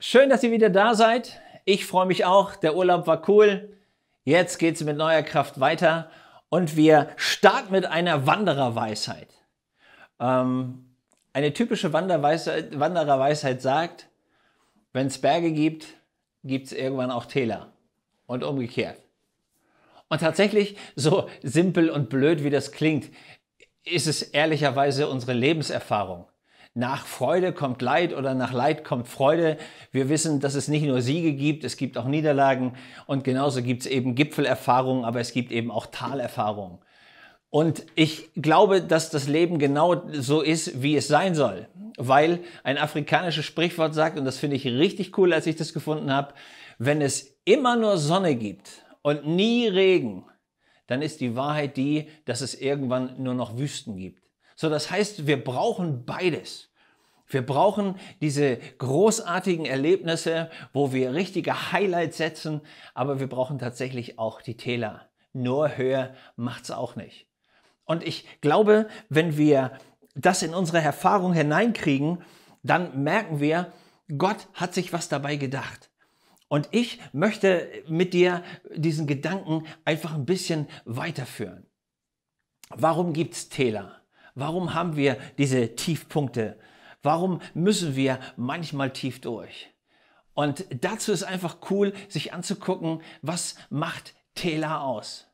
Schön, dass ihr wieder da seid. Ich freue mich auch. Der Urlaub war cool. Jetzt geht es mit neuer Kraft weiter und wir starten mit einer Wandererweisheit. Ähm, eine typische Wandererweisheit, Wandererweisheit sagt, wenn es Berge gibt, gibt es irgendwann auch Täler und umgekehrt. Und tatsächlich, so simpel und blöd wie das klingt, ist es ehrlicherweise unsere Lebenserfahrung nach Freude kommt Leid oder nach Leid kommt Freude. Wir wissen, dass es nicht nur Siege gibt, es gibt auch Niederlagen und genauso gibt es eben Gipfelerfahrungen, aber es gibt eben auch Talerfahrungen. Und ich glaube, dass das Leben genau so ist, wie es sein soll, weil ein afrikanisches Sprichwort sagt, und das finde ich richtig cool, als ich das gefunden habe, wenn es immer nur Sonne gibt und nie Regen, dann ist die Wahrheit die, dass es irgendwann nur noch Wüsten gibt. So, das heißt, wir brauchen beides. Wir brauchen diese großartigen Erlebnisse, wo wir richtige Highlights setzen, aber wir brauchen tatsächlich auch die Täler. Nur höher macht's auch nicht. Und ich glaube, wenn wir das in unsere Erfahrung hineinkriegen, dann merken wir, Gott hat sich was dabei gedacht. Und ich möchte mit dir diesen Gedanken einfach ein bisschen weiterführen. Warum gibt's Täler? Warum haben wir diese Tiefpunkte? Warum müssen wir manchmal tief durch? Und dazu ist einfach cool, sich anzugucken, was macht Täler aus?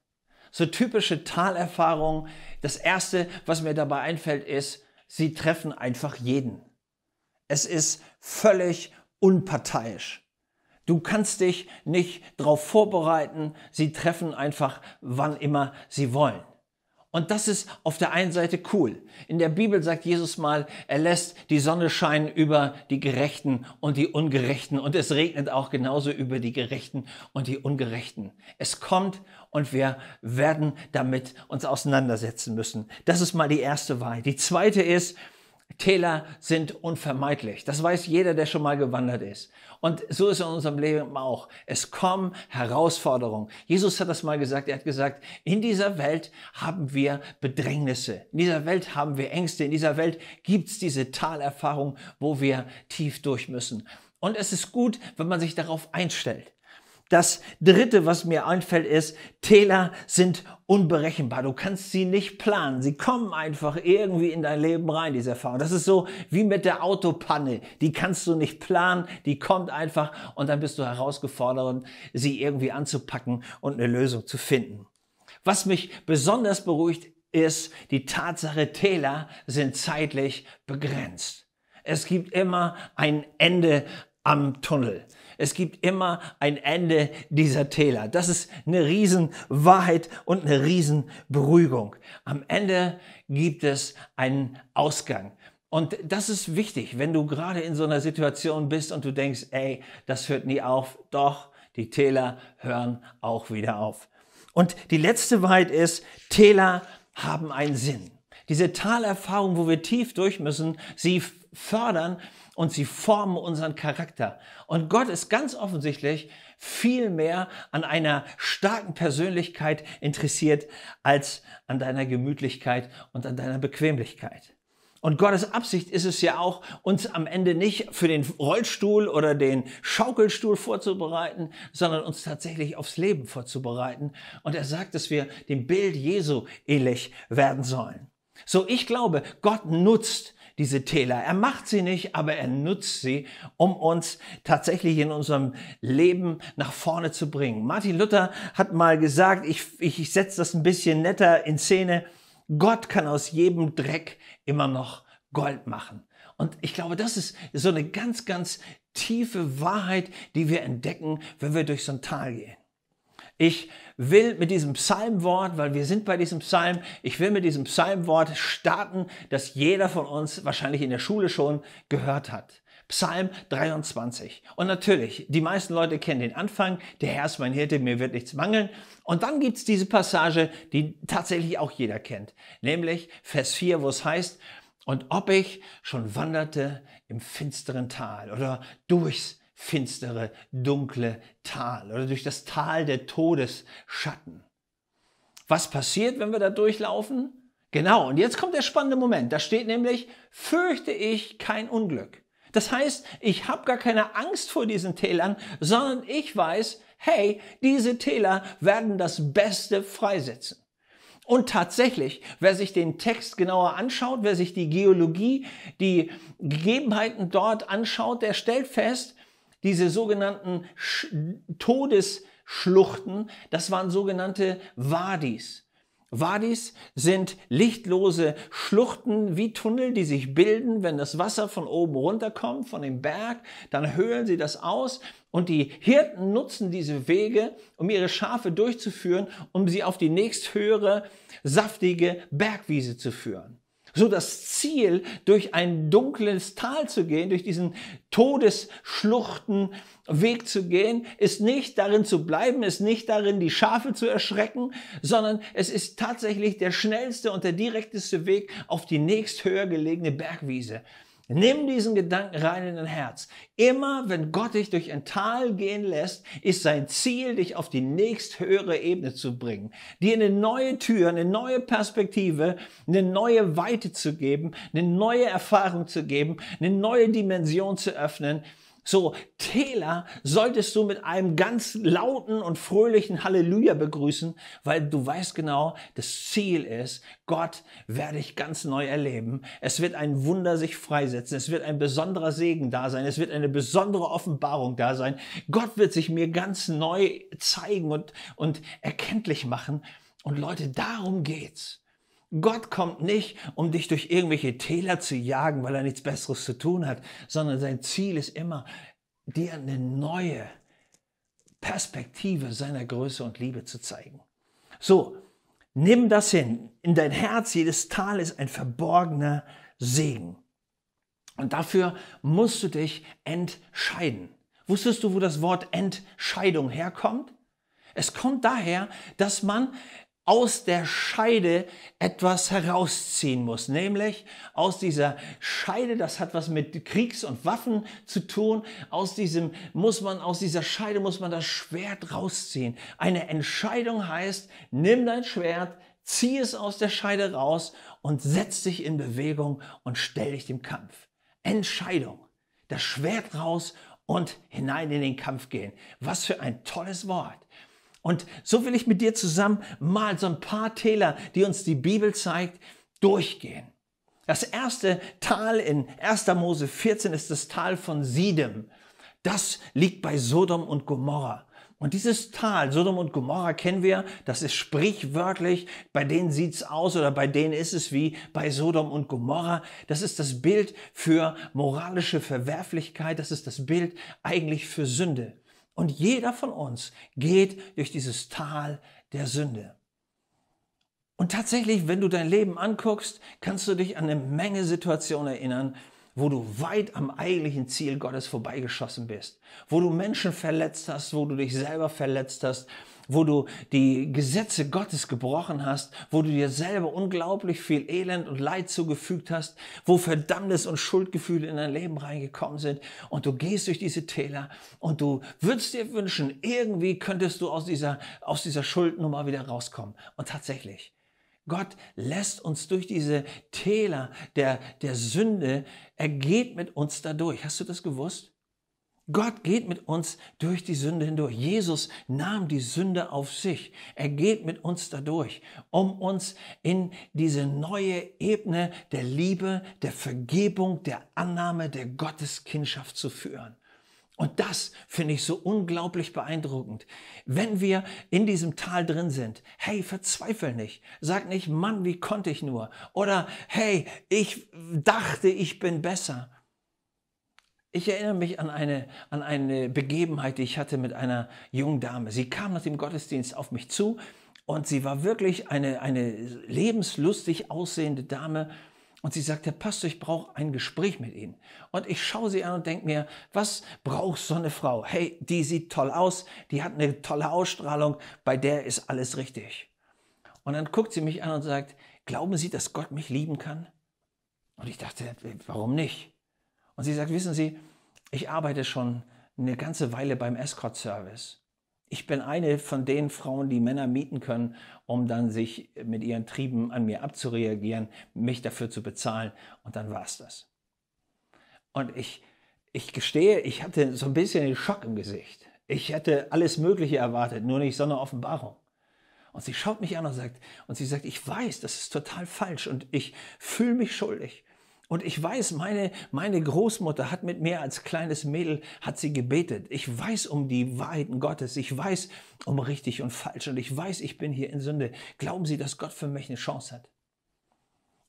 So typische Talerfahrungen. Das erste, was mir dabei einfällt, ist, sie treffen einfach jeden. Es ist völlig unparteiisch. Du kannst dich nicht darauf vorbereiten, sie treffen einfach, wann immer sie wollen. Und das ist auf der einen Seite cool. In der Bibel sagt Jesus mal, er lässt die Sonne scheinen über die Gerechten und die Ungerechten. Und es regnet auch genauso über die Gerechten und die Ungerechten. Es kommt und wir werden damit uns auseinandersetzen müssen. Das ist mal die erste Wahl. Die zweite ist, Täler sind unvermeidlich. Das weiß jeder, der schon mal gewandert ist. Und so ist es in unserem Leben auch. Es kommen Herausforderungen. Jesus hat das mal gesagt. Er hat gesagt, in dieser Welt haben wir Bedrängnisse. In dieser Welt haben wir Ängste. In dieser Welt gibt's diese Talerfahrung, wo wir tief durch müssen. Und es ist gut, wenn man sich darauf einstellt. Das dritte, was mir einfällt, ist, Täler sind unberechenbar. Du kannst sie nicht planen. Sie kommen einfach irgendwie in dein Leben rein, diese Erfahrung. Das ist so wie mit der Autopanne. Die kannst du nicht planen. Die kommt einfach und dann bist du herausgefordert, sie irgendwie anzupacken und eine Lösung zu finden. Was mich besonders beruhigt, ist die Tatsache, Täler sind zeitlich begrenzt. Es gibt immer ein Ende am Tunnel. Es gibt immer ein Ende dieser Täler. Das ist eine Riesenwahrheit und eine Riesenberuhigung. Am Ende gibt es einen Ausgang. Und das ist wichtig, wenn du gerade in so einer Situation bist und du denkst, ey, das hört nie auf. Doch, die Täler hören auch wieder auf. Und die letzte Wahrheit ist, Täler haben einen Sinn. Diese Talerfahrung, wo wir tief durch müssen, sie fördern und sie formen unseren Charakter. Und Gott ist ganz offensichtlich viel mehr an einer starken Persönlichkeit interessiert als an deiner Gemütlichkeit und an deiner Bequemlichkeit. Und Gottes Absicht ist es ja auch, uns am Ende nicht für den Rollstuhl oder den Schaukelstuhl vorzubereiten, sondern uns tatsächlich aufs Leben vorzubereiten. Und er sagt, dass wir dem Bild Jesu ähnlich werden sollen. So, ich glaube, Gott nutzt diese Täler. Er macht sie nicht, aber er nutzt sie, um uns tatsächlich in unserem Leben nach vorne zu bringen. Martin Luther hat mal gesagt, ich, ich, ich setze das ein bisschen netter in Szene, Gott kann aus jedem Dreck immer noch Gold machen. Und ich glaube, das ist so eine ganz, ganz tiefe Wahrheit, die wir entdecken, wenn wir durch so ein Tal gehen. Ich will mit diesem Psalmwort, weil wir sind bei diesem Psalm, ich will mit diesem Psalmwort starten, das jeder von uns wahrscheinlich in der Schule schon gehört hat. Psalm 23. Und natürlich, die meisten Leute kennen den Anfang, der Herr ist mein Hirte, mir wird nichts mangeln. Und dann gibt es diese Passage, die tatsächlich auch jeder kennt, nämlich Vers 4, wo es heißt, und ob ich schon wanderte im finsteren Tal oder durchs finstere, dunkle Tal oder durch das Tal der Todesschatten. Was passiert, wenn wir da durchlaufen? Genau, und jetzt kommt der spannende Moment. Da steht nämlich, fürchte ich kein Unglück. Das heißt, ich habe gar keine Angst vor diesen Tälern, sondern ich weiß, hey, diese Täler werden das Beste freisetzen. Und tatsächlich, wer sich den Text genauer anschaut, wer sich die Geologie, die Gegebenheiten dort anschaut, der stellt fest, diese sogenannten Sch Todesschluchten, das waren sogenannte Wadis. Wadis sind lichtlose Schluchten wie Tunnel, die sich bilden, wenn das Wasser von oben runterkommt, von dem Berg, dann höhlen sie das aus und die Hirten nutzen diese Wege, um ihre Schafe durchzuführen, um sie auf die nächsthöhere, saftige Bergwiese zu führen. So das Ziel, durch ein dunkles Tal zu gehen, durch diesen Todesschluchtenweg zu gehen, ist nicht darin zu bleiben, ist nicht darin, die Schafe zu erschrecken, sondern es ist tatsächlich der schnellste und der direkteste Weg auf die nächst höher gelegene Bergwiese. Nimm diesen Gedanken rein in dein Herz. Immer wenn Gott dich durch ein Tal gehen lässt, ist sein Ziel, dich auf die nächsthöhere Ebene zu bringen, dir eine neue Tür, eine neue Perspektive, eine neue Weite zu geben, eine neue Erfahrung zu geben, eine neue Dimension zu öffnen, so, Täler solltest du mit einem ganz lauten und fröhlichen Halleluja begrüßen, weil du weißt genau, das Ziel ist, Gott werde ich ganz neu erleben. Es wird ein Wunder sich freisetzen. Es wird ein besonderer Segen da sein. Es wird eine besondere Offenbarung da sein. Gott wird sich mir ganz neu zeigen und, und erkenntlich machen. Und Leute, darum geht's. Gott kommt nicht, um dich durch irgendwelche Täler zu jagen, weil er nichts Besseres zu tun hat, sondern sein Ziel ist immer, dir eine neue Perspektive seiner Größe und Liebe zu zeigen. So, nimm das hin. In dein Herz, jedes Tal ist ein verborgener Segen. Und dafür musst du dich entscheiden. Wusstest du, wo das Wort Entscheidung herkommt? Es kommt daher, dass man aus der Scheide etwas herausziehen muss, nämlich aus dieser Scheide, das hat was mit Kriegs- und Waffen zu tun, aus diesem muss man aus dieser Scheide muss man das Schwert rausziehen. Eine Entscheidung heißt, nimm dein Schwert, zieh es aus der Scheide raus und setz dich in Bewegung und stell dich dem Kampf. Entscheidung. Das Schwert raus und hinein in den Kampf gehen. Was für ein tolles Wort. Und so will ich mit dir zusammen mal so ein paar Täler, die uns die Bibel zeigt, durchgehen. Das erste Tal in 1. Mose 14 ist das Tal von Sidem. Das liegt bei Sodom und Gomorra. Und dieses Tal, Sodom und Gomorra kennen wir, das ist sprichwörtlich, bei denen sieht's aus oder bei denen ist es wie bei Sodom und Gomorra. Das ist das Bild für moralische Verwerflichkeit, das ist das Bild eigentlich für Sünde. Und jeder von uns geht durch dieses Tal der Sünde. Und tatsächlich, wenn du dein Leben anguckst, kannst du dich an eine Menge Situationen erinnern, wo du weit am eigentlichen Ziel Gottes vorbeigeschossen bist, wo du Menschen verletzt hast, wo du dich selber verletzt hast, wo du die Gesetze Gottes gebrochen hast, wo du dir selber unglaublich viel Elend und Leid zugefügt hast, wo Verdammnis und Schuldgefühle in dein Leben reingekommen sind und du gehst durch diese Täler und du würdest dir wünschen, irgendwie könntest du aus dieser, aus dieser Schuldnummer wieder rauskommen. Und tatsächlich, Gott lässt uns durch diese Täler der, der Sünde, er geht mit uns dadurch. Hast du das gewusst? Gott geht mit uns durch die Sünde hindurch. Jesus nahm die Sünde auf sich. Er geht mit uns dadurch, um uns in diese neue Ebene der Liebe, der Vergebung, der Annahme der Gotteskindschaft zu führen. Und das finde ich so unglaublich beeindruckend. Wenn wir in diesem Tal drin sind, hey, verzweifel nicht. Sag nicht, Mann, wie konnte ich nur? Oder hey, ich dachte, ich bin besser. Ich erinnere mich an eine, an eine Begebenheit, die ich hatte mit einer jungen Dame. Sie kam nach dem Gottesdienst auf mich zu und sie war wirklich eine, eine lebenslustig aussehende Dame. Und sie sagte, Pastor, ich brauche ein Gespräch mit Ihnen. Und ich schaue sie an und denke mir, was braucht so eine Frau? Hey, die sieht toll aus, die hat eine tolle Ausstrahlung, bei der ist alles richtig. Und dann guckt sie mich an und sagt, glauben Sie, dass Gott mich lieben kann? Und ich dachte, warum nicht? Und sie sagt, wissen Sie, ich arbeite schon eine ganze Weile beim Escort-Service. Ich bin eine von den Frauen, die Männer mieten können, um dann sich mit ihren Trieben an mir abzureagieren, mich dafür zu bezahlen. Und dann war es das. Und ich, ich gestehe, ich hatte so ein bisschen den Schock im Gesicht. Ich hätte alles Mögliche erwartet, nur nicht so eine Offenbarung. Und sie schaut mich an und sagt, und sie sagt, ich weiß, das ist total falsch und ich fühle mich schuldig. Und ich weiß, meine, meine Großmutter hat mit mir als kleines Mädel, hat sie gebetet. Ich weiß um die Wahrheiten Gottes. Ich weiß um richtig und falsch. Und ich weiß, ich bin hier in Sünde. Glauben Sie, dass Gott für mich eine Chance hat?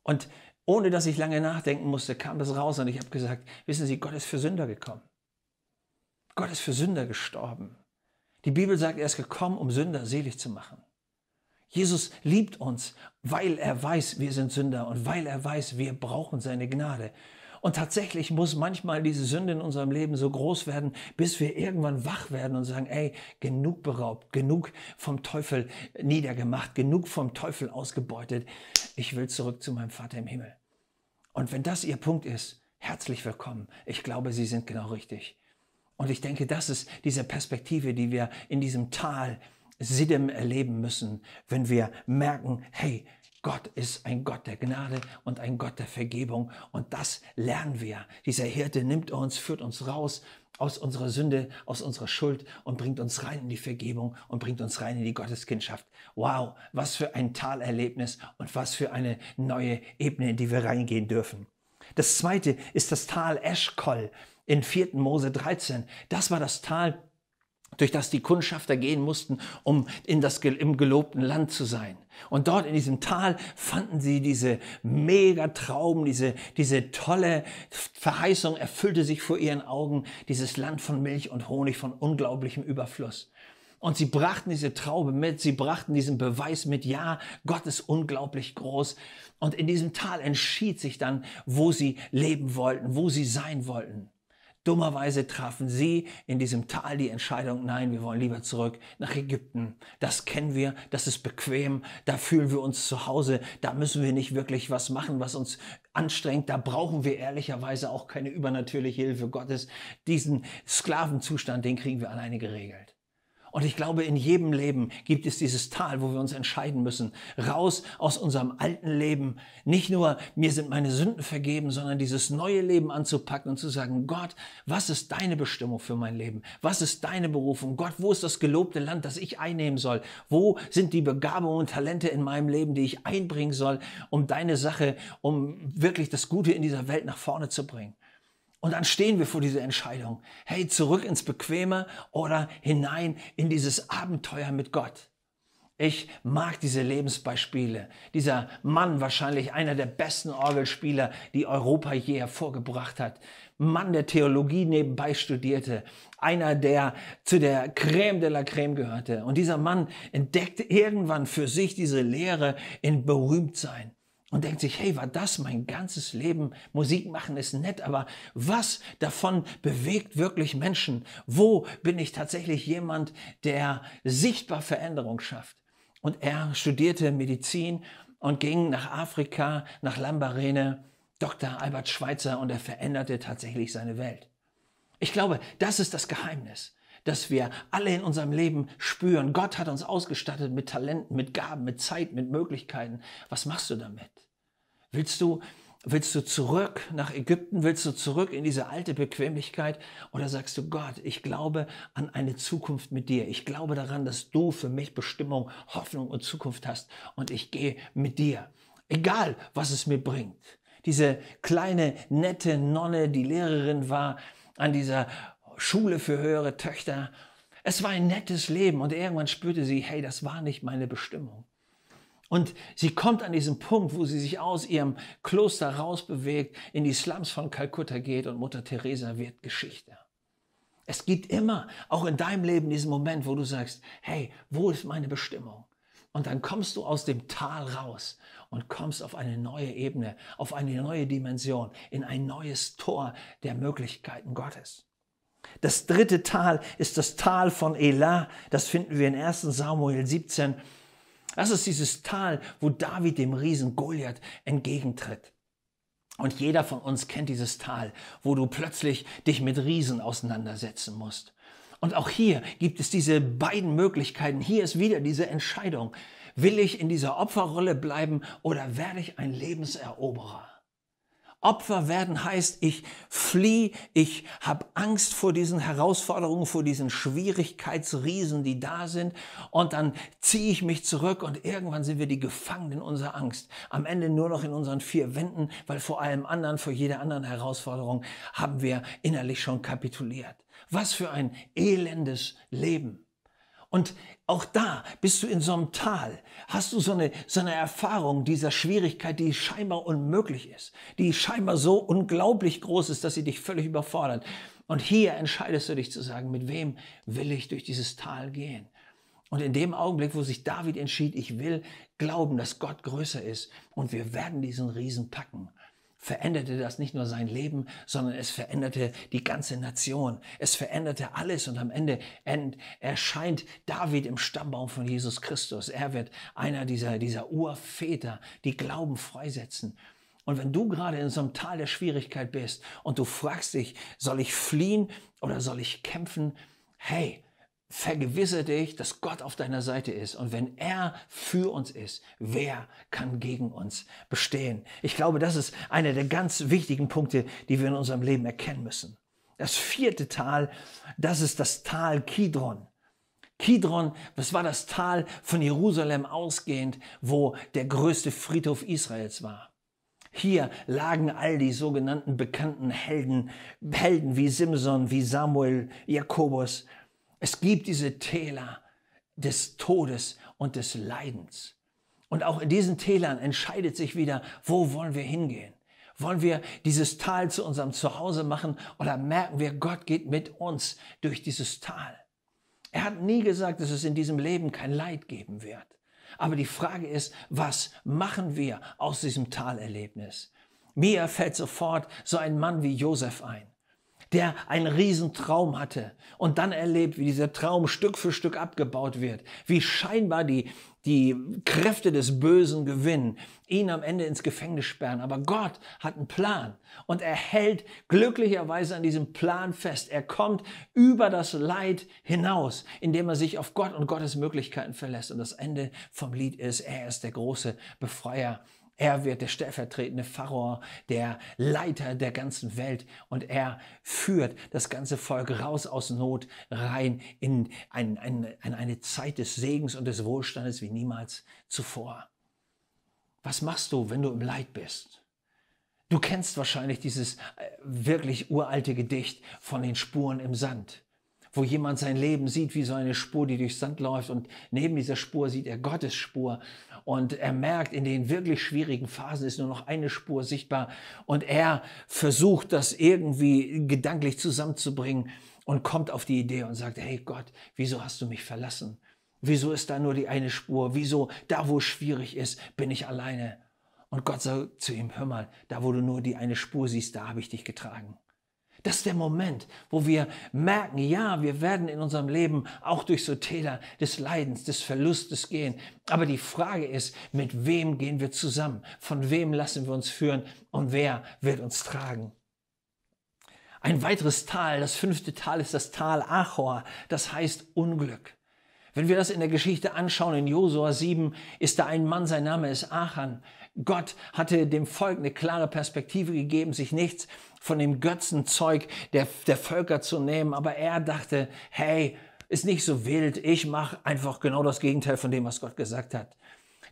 Und ohne dass ich lange nachdenken musste, kam das raus und ich habe gesagt, wissen Sie, Gott ist für Sünder gekommen. Gott ist für Sünder gestorben. Die Bibel sagt, er ist gekommen, um Sünder selig zu machen. Jesus liebt uns, weil er weiß, wir sind Sünder und weil er weiß, wir brauchen seine Gnade. Und tatsächlich muss manchmal diese Sünde in unserem Leben so groß werden, bis wir irgendwann wach werden und sagen, ey, genug beraubt, genug vom Teufel niedergemacht, genug vom Teufel ausgebeutet. Ich will zurück zu meinem Vater im Himmel. Und wenn das Ihr Punkt ist, herzlich willkommen. Ich glaube, Sie sind genau richtig. Und ich denke, das ist diese Perspektive, die wir in diesem Tal Sidem erleben müssen, wenn wir merken, hey, Gott ist ein Gott der Gnade und ein Gott der Vergebung. Und das lernen wir. Dieser Hirte nimmt uns, führt uns raus aus unserer Sünde, aus unserer Schuld und bringt uns rein in die Vergebung und bringt uns rein in die Gotteskindschaft. Wow, was für ein Talerlebnis und was für eine neue Ebene, in die wir reingehen dürfen. Das zweite ist das Tal Eschkol in 4. Mose 13. Das war das Tal, durch das die Kundschafter gehen mussten, um in das, im gelobten Land zu sein. Und dort in diesem Tal fanden sie diese Megatrauben, diese, diese tolle Verheißung erfüllte sich vor ihren Augen, dieses Land von Milch und Honig, von unglaublichem Überfluss. Und sie brachten diese Traube mit, sie brachten diesen Beweis mit, ja, Gott ist unglaublich groß. Und in diesem Tal entschied sich dann, wo sie leben wollten, wo sie sein wollten. Dummerweise trafen sie in diesem Tal die Entscheidung, nein, wir wollen lieber zurück nach Ägypten. Das kennen wir, das ist bequem, da fühlen wir uns zu Hause, da müssen wir nicht wirklich was machen, was uns anstrengt, da brauchen wir ehrlicherweise auch keine übernatürliche Hilfe Gottes. Diesen Sklavenzustand, den kriegen wir alleine geregelt. Und ich glaube, in jedem Leben gibt es dieses Tal, wo wir uns entscheiden müssen. Raus aus unserem alten Leben. Nicht nur, mir sind meine Sünden vergeben, sondern dieses neue Leben anzupacken und zu sagen, Gott, was ist deine Bestimmung für mein Leben? Was ist deine Berufung? Gott, wo ist das gelobte Land, das ich einnehmen soll? Wo sind die Begabungen und Talente in meinem Leben, die ich einbringen soll, um deine Sache, um wirklich das Gute in dieser Welt nach vorne zu bringen? Und dann stehen wir vor dieser Entscheidung. Hey, zurück ins Bequeme oder hinein in dieses Abenteuer mit Gott. Ich mag diese Lebensbeispiele. Dieser Mann, wahrscheinlich einer der besten Orgelspieler, die Europa je hervorgebracht hat. Mann, der Theologie nebenbei studierte. Einer, der zu der Creme de la Creme gehörte. Und dieser Mann entdeckte irgendwann für sich diese Lehre in Berühmtsein und denkt sich, hey, war das mein ganzes Leben? Musik machen ist nett, aber was davon bewegt wirklich Menschen? Wo bin ich tatsächlich jemand, der sichtbar Veränderung schafft? Und er studierte Medizin und ging nach Afrika, nach Lambarene, Dr. Albert Schweitzer, und er veränderte tatsächlich seine Welt. Ich glaube, das ist das Geheimnis dass wir alle in unserem Leben spüren. Gott hat uns ausgestattet mit Talenten, mit Gaben, mit Zeit, mit Möglichkeiten. Was machst du damit? Willst du, willst du zurück nach Ägypten? Willst du zurück in diese alte Bequemlichkeit? Oder sagst du, Gott, ich glaube an eine Zukunft mit dir. Ich glaube daran, dass du für mich Bestimmung, Hoffnung und Zukunft hast. Und ich gehe mit dir. Egal, was es mir bringt. Diese kleine, nette Nonne, die Lehrerin war an dieser Schule für höhere Töchter. Es war ein nettes Leben und irgendwann spürte sie, hey, das war nicht meine Bestimmung. Und sie kommt an diesen Punkt, wo sie sich aus ihrem Kloster rausbewegt, in die Slums von Kalkutta geht und Mutter Teresa wird Geschichte. Es gibt immer, auch in deinem Leben, diesen Moment, wo du sagst, hey, wo ist meine Bestimmung? Und dann kommst du aus dem Tal raus und kommst auf eine neue Ebene, auf eine neue Dimension, in ein neues Tor der Möglichkeiten Gottes. Das dritte Tal ist das Tal von Elah. Das finden wir in 1 Samuel 17, das ist dieses Tal, wo David dem Riesen Goliath entgegentritt. Und jeder von uns kennt dieses Tal, wo du plötzlich dich mit Riesen auseinandersetzen musst. Und auch hier gibt es diese beiden Möglichkeiten. Hier ist wieder diese Entscheidung. Will ich in dieser Opferrolle bleiben oder werde ich ein Lebenseroberer? Opfer werden heißt, ich fliehe, ich habe Angst vor diesen Herausforderungen, vor diesen Schwierigkeitsriesen, die da sind. Und dann ziehe ich mich zurück und irgendwann sind wir die Gefangenen unserer Angst. Am Ende nur noch in unseren vier Wänden, weil vor allem anderen, vor jeder anderen Herausforderung haben wir innerlich schon kapituliert. Was für ein elendes Leben. Und auch da bist du in so einem Tal, hast du so eine, so eine Erfahrung dieser Schwierigkeit, die scheinbar unmöglich ist, die scheinbar so unglaublich groß ist, dass sie dich völlig überfordert. Und hier entscheidest du dich zu sagen, mit wem will ich durch dieses Tal gehen? Und in dem Augenblick, wo sich David entschied, ich will glauben, dass Gott größer ist und wir werden diesen Riesen packen, veränderte das nicht nur sein Leben, sondern es veränderte die ganze Nation. Es veränderte alles und am Ende erscheint David im Stammbaum von Jesus Christus. Er wird einer dieser, dieser Urväter, die Glauben freisetzen. Und wenn du gerade in so einem Tal der Schwierigkeit bist und du fragst dich, soll ich fliehen oder soll ich kämpfen? Hey, vergewissere dich, dass Gott auf deiner Seite ist. Und wenn er für uns ist, wer kann gegen uns bestehen? Ich glaube, das ist einer der ganz wichtigen Punkte, die wir in unserem Leben erkennen müssen. Das vierte Tal, das ist das Tal Kidron. Kidron, das war das Tal von Jerusalem ausgehend, wo der größte Friedhof Israels war. Hier lagen all die sogenannten bekannten Helden, Helden wie Simson, wie Samuel, Jakobus, es gibt diese Täler des Todes und des Leidens. Und auch in diesen Tälern entscheidet sich wieder, wo wollen wir hingehen. Wollen wir dieses Tal zu unserem Zuhause machen oder merken wir, Gott geht mit uns durch dieses Tal? Er hat nie gesagt, dass es in diesem Leben kein Leid geben wird. Aber die Frage ist, was machen wir aus diesem Talerlebnis? Mir fällt sofort so ein Mann wie Josef ein der einen Riesentraum hatte und dann erlebt, wie dieser Traum Stück für Stück abgebaut wird, wie scheinbar die, die Kräfte des Bösen gewinnen, ihn am Ende ins Gefängnis sperren. Aber Gott hat einen Plan und er hält glücklicherweise an diesem Plan fest. Er kommt über das Leid hinaus, indem er sich auf Gott und Gottes Möglichkeiten verlässt. Und das Ende vom Lied ist, er ist der große Befreier er wird der stellvertretende Pharao, der Leiter der ganzen Welt und er führt das ganze Volk raus aus Not rein in, ein, ein, in eine Zeit des Segens und des Wohlstandes wie niemals zuvor. Was machst du, wenn du im Leid bist? Du kennst wahrscheinlich dieses äh, wirklich uralte Gedicht von den Spuren im Sand wo jemand sein Leben sieht wie so eine Spur, die durch Sand läuft und neben dieser Spur sieht er Gottes Spur und er merkt, in den wirklich schwierigen Phasen ist nur noch eine Spur sichtbar und er versucht, das irgendwie gedanklich zusammenzubringen und kommt auf die Idee und sagt, hey Gott, wieso hast du mich verlassen? Wieso ist da nur die eine Spur? Wieso da, wo es schwierig ist, bin ich alleine? Und Gott sagt zu ihm, hör mal, da, wo du nur die eine Spur siehst, da habe ich dich getragen. Das ist der Moment, wo wir merken, ja, wir werden in unserem Leben auch durch so Täler des Leidens, des Verlustes gehen. Aber die Frage ist, mit wem gehen wir zusammen? Von wem lassen wir uns führen? Und wer wird uns tragen? Ein weiteres Tal, das fünfte Tal ist das Tal Achor, das heißt Unglück. Wenn wir das in der Geschichte anschauen, in Josua 7 ist da ein Mann, sein Name ist Achan. Gott hatte dem Volk eine klare Perspektive gegeben, sich nichts von dem Götzenzeug der, der Völker zu nehmen. Aber er dachte, hey, ist nicht so wild, ich mache einfach genau das Gegenteil von dem, was Gott gesagt hat.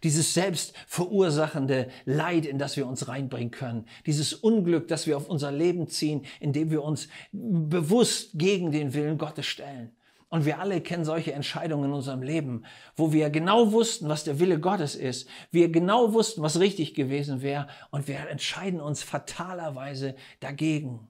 Dieses selbst verursachende Leid, in das wir uns reinbringen können, dieses Unglück, das wir auf unser Leben ziehen, indem wir uns bewusst gegen den Willen Gottes stellen. Und wir alle kennen solche Entscheidungen in unserem Leben, wo wir genau wussten, was der Wille Gottes ist. Wir genau wussten, was richtig gewesen wäre. Und wir entscheiden uns fatalerweise dagegen.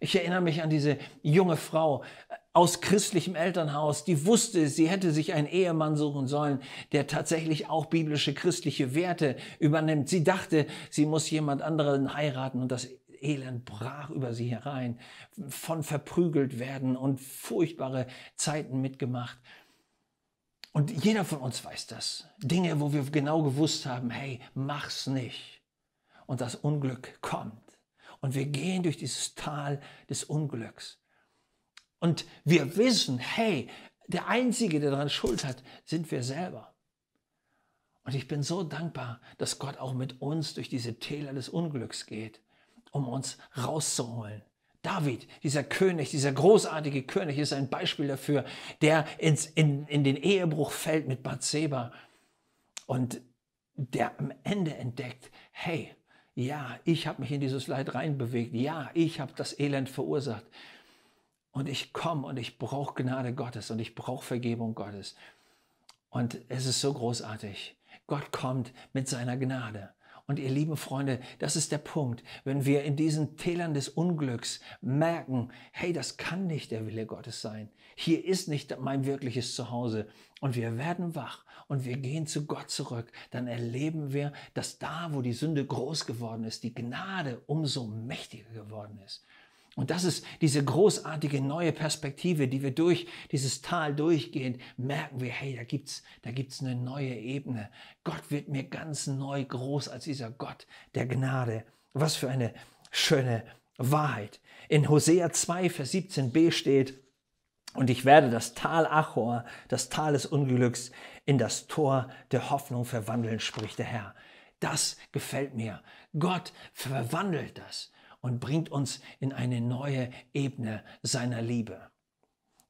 Ich erinnere mich an diese junge Frau äh, aus christlichem Elternhaus, die wusste, sie hätte sich einen Ehemann suchen sollen, der tatsächlich auch biblische christliche Werte übernimmt. Sie dachte, sie muss jemand anderen heiraten und das Elend brach über sie herein, von verprügelt werden und furchtbare Zeiten mitgemacht. Und jeder von uns weiß das. Dinge, wo wir genau gewusst haben, hey, mach's nicht. Und das Unglück kommt. Und wir gehen durch dieses Tal des Unglücks. Und wir wissen, hey, der Einzige, der daran Schuld hat, sind wir selber. Und ich bin so dankbar, dass Gott auch mit uns durch diese Täler des Unglücks geht um uns rauszuholen. David, dieser König, dieser großartige König ist ein Beispiel dafür, der ins, in, in den Ehebruch fällt mit Bathseba und der am Ende entdeckt, hey, ja, ich habe mich in dieses Leid reinbewegt, ja, ich habe das Elend verursacht und ich komme und ich brauche Gnade Gottes und ich brauche Vergebung Gottes. Und es ist so großartig. Gott kommt mit seiner Gnade und ihr lieben Freunde, das ist der Punkt. Wenn wir in diesen Tälern des Unglücks merken, hey, das kann nicht der Wille Gottes sein. Hier ist nicht mein wirkliches Zuhause. Und wir werden wach und wir gehen zu Gott zurück. Dann erleben wir, dass da, wo die Sünde groß geworden ist, die Gnade umso mächtiger geworden ist. Und das ist diese großartige neue Perspektive, die wir durch dieses Tal durchgehen, merken wir, hey, da gibt's, da gibt's eine neue Ebene. Gott wird mir ganz neu groß als dieser Gott der Gnade. Was für eine schöne Wahrheit. In Hosea 2, Vers 17b steht, und ich werde das Tal Achor, das Tal des Unglücks, in das Tor der Hoffnung verwandeln, spricht der Herr. Das gefällt mir. Gott verwandelt das und bringt uns in eine neue Ebene seiner Liebe.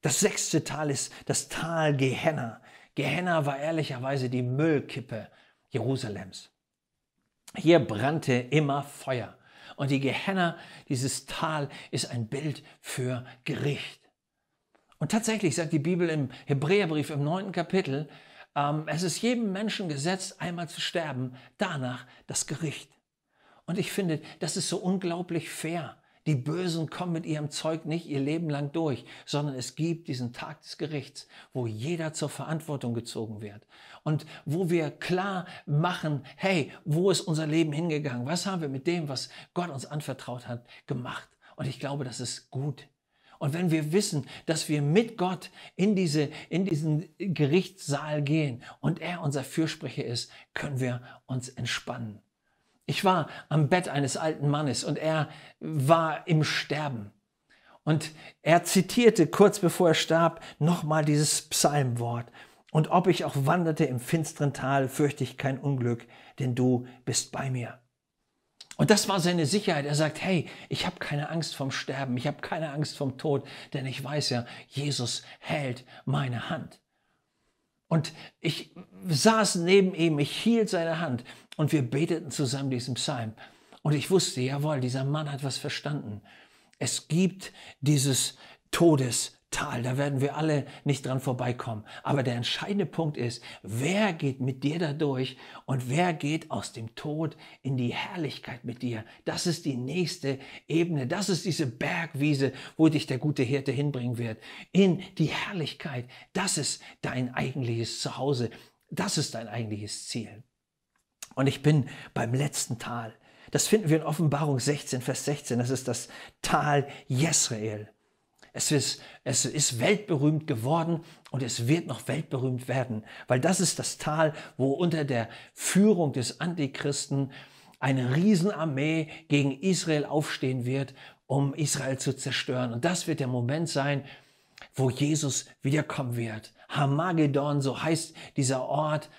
Das sechste Tal ist das Tal Gehenna. Gehenna war ehrlicherweise die Müllkippe Jerusalems. Hier brannte immer Feuer. Und die Gehenna, dieses Tal, ist ein Bild für Gericht. Und tatsächlich sagt die Bibel im Hebräerbrief im neunten Kapitel, ähm, es ist jedem Menschen gesetzt, einmal zu sterben, danach das Gericht. Und ich finde, das ist so unglaublich fair. Die Bösen kommen mit ihrem Zeug nicht ihr Leben lang durch, sondern es gibt diesen Tag des Gerichts, wo jeder zur Verantwortung gezogen wird und wo wir klar machen, hey, wo ist unser Leben hingegangen? Was haben wir mit dem, was Gott uns anvertraut hat, gemacht? Und ich glaube, das ist gut. Und wenn wir wissen, dass wir mit Gott in, diese, in diesen Gerichtssaal gehen und er unser Fürsprecher ist, können wir uns entspannen. Ich war am Bett eines alten Mannes und er war im Sterben. Und er zitierte kurz bevor er starb nochmal dieses Psalmwort. Und ob ich auch wanderte im finsteren Tal, fürchte ich kein Unglück, denn du bist bei mir. Und das war seine Sicherheit. Er sagt, hey, ich habe keine Angst vom Sterben, ich habe keine Angst vom Tod, denn ich weiß ja, Jesus hält meine Hand. Und ich saß neben ihm, ich hielt seine Hand und wir beteten zusammen diesen Psalm. Und ich wusste, jawohl, dieser Mann hat was verstanden. Es gibt dieses Todes Tal. Da werden wir alle nicht dran vorbeikommen. Aber der entscheidende Punkt ist, wer geht mit dir dadurch und wer geht aus dem Tod in die Herrlichkeit mit dir? Das ist die nächste Ebene. Das ist diese Bergwiese, wo dich der gute Hirte hinbringen wird. In die Herrlichkeit. Das ist dein eigentliches Zuhause. Das ist dein eigentliches Ziel. Und ich bin beim letzten Tal. Das finden wir in Offenbarung 16, Vers 16. Das ist das Tal Jesrael. Es ist, es ist weltberühmt geworden und es wird noch weltberühmt werden, weil das ist das Tal, wo unter der Führung des Antichristen eine Riesenarmee gegen Israel aufstehen wird, um Israel zu zerstören. Und das wird der Moment sein, wo Jesus wiederkommen wird. Hamagedon, so heißt dieser Ort,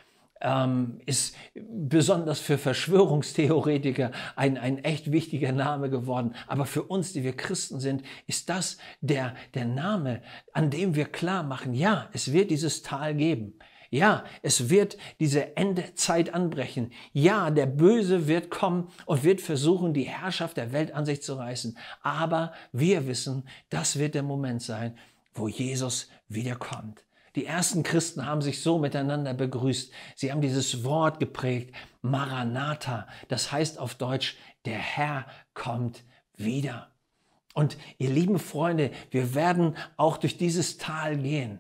ähm, ist besonders für Verschwörungstheoretiker ein, ein echt wichtiger Name geworden. Aber für uns, die wir Christen sind, ist das der, der Name, an dem wir klar machen, ja, es wird dieses Tal geben. Ja, es wird diese Endzeit anbrechen. Ja, der Böse wird kommen und wird versuchen, die Herrschaft der Welt an sich zu reißen. Aber wir wissen, das wird der Moment sein, wo Jesus wiederkommt. Die ersten Christen haben sich so miteinander begrüßt. Sie haben dieses Wort geprägt, Maranatha. Das heißt auf Deutsch, der Herr kommt wieder. Und ihr lieben Freunde, wir werden auch durch dieses Tal gehen.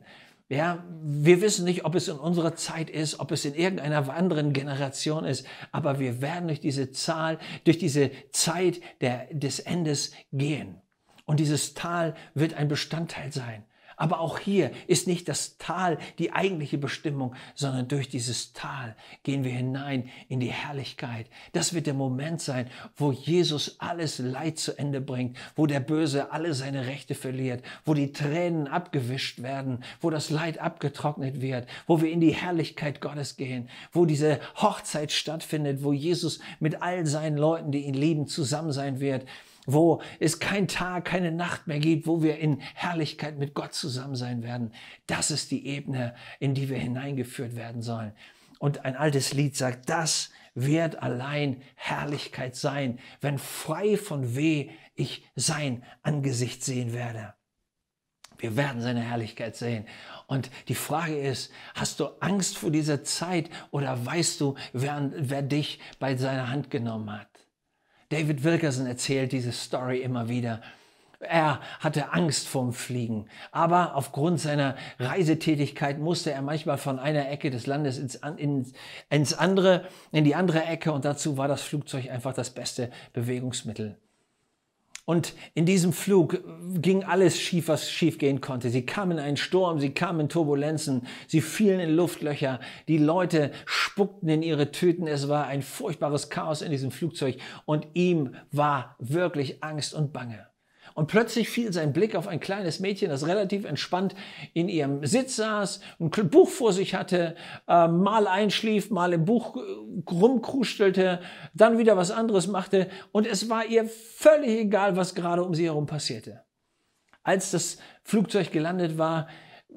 Ja, wir wissen nicht, ob es in unserer Zeit ist, ob es in irgendeiner anderen Generation ist, aber wir werden durch diese Zahl, durch diese Zeit der, des Endes gehen. Und dieses Tal wird ein Bestandteil sein. Aber auch hier ist nicht das Tal die eigentliche Bestimmung, sondern durch dieses Tal gehen wir hinein in die Herrlichkeit. Das wird der Moment sein, wo Jesus alles Leid zu Ende bringt, wo der Böse alle seine Rechte verliert, wo die Tränen abgewischt werden, wo das Leid abgetrocknet wird, wo wir in die Herrlichkeit Gottes gehen, wo diese Hochzeit stattfindet, wo Jesus mit all seinen Leuten, die ihn lieben, zusammen sein wird wo es kein Tag, keine Nacht mehr gibt, wo wir in Herrlichkeit mit Gott zusammen sein werden. Das ist die Ebene, in die wir hineingeführt werden sollen. Und ein altes Lied sagt, das wird allein Herrlichkeit sein, wenn frei von weh ich sein Angesicht sehen werde. Wir werden seine Herrlichkeit sehen. Und die Frage ist, hast du Angst vor dieser Zeit oder weißt du, wer, wer dich bei seiner Hand genommen hat? David Wilkerson erzählt diese Story immer wieder. Er hatte Angst vorm Fliegen, aber aufgrund seiner Reisetätigkeit musste er manchmal von einer Ecke des Landes ins, in, ins andere, in die andere Ecke und dazu war das Flugzeug einfach das beste Bewegungsmittel. Und in diesem Flug ging alles schief, was schief gehen konnte. Sie kamen in einen Sturm, sie kamen in Turbulenzen, sie fielen in Luftlöcher, die Leute spuckten in ihre Tüten. Es war ein furchtbares Chaos in diesem Flugzeug und ihm war wirklich Angst und Bange und plötzlich fiel sein Blick auf ein kleines Mädchen, das relativ entspannt in ihrem Sitz saß, ein Buch vor sich hatte, äh, mal einschlief, mal im Buch äh, rumkrustelte, dann wieder was anderes machte und es war ihr völlig egal, was gerade um sie herum passierte. Als das Flugzeug gelandet war,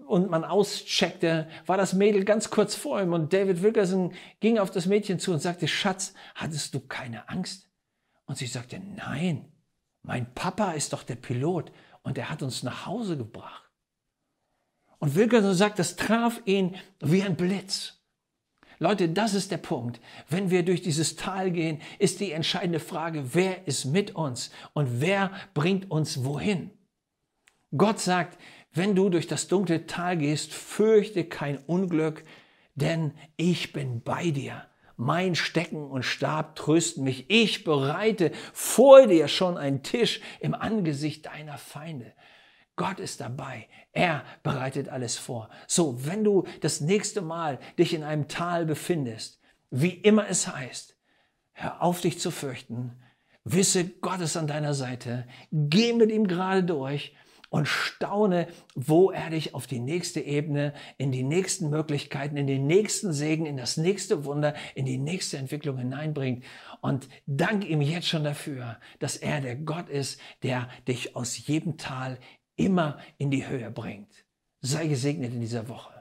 und man auscheckte, war das Mädel ganz kurz vor ihm und David Wilkerson ging auf das Mädchen zu und sagte, Schatz, hattest du keine Angst? Und sie sagte, nein mein Papa ist doch der Pilot und er hat uns nach Hause gebracht. Und Wilkerson sagt, das traf ihn wie ein Blitz. Leute, das ist der Punkt. Wenn wir durch dieses Tal gehen, ist die entscheidende Frage, wer ist mit uns und wer bringt uns wohin? Gott sagt, wenn du durch das dunkle Tal gehst, fürchte kein Unglück, denn ich bin bei dir. Mein Stecken und Stab trösten mich. Ich bereite vor dir schon einen Tisch im Angesicht deiner Feinde. Gott ist dabei. Er bereitet alles vor. So, wenn du das nächste Mal dich in einem Tal befindest, wie immer es heißt, hör auf dich zu fürchten, wisse Gott ist an deiner Seite, geh mit ihm gerade durch und staune, wo er dich auf die nächste Ebene, in die nächsten Möglichkeiten, in den nächsten Segen, in das nächste Wunder, in die nächste Entwicklung hineinbringt. Und dank ihm jetzt schon dafür, dass er der Gott ist, der dich aus jedem Tal immer in die Höhe bringt. Sei gesegnet in dieser Woche.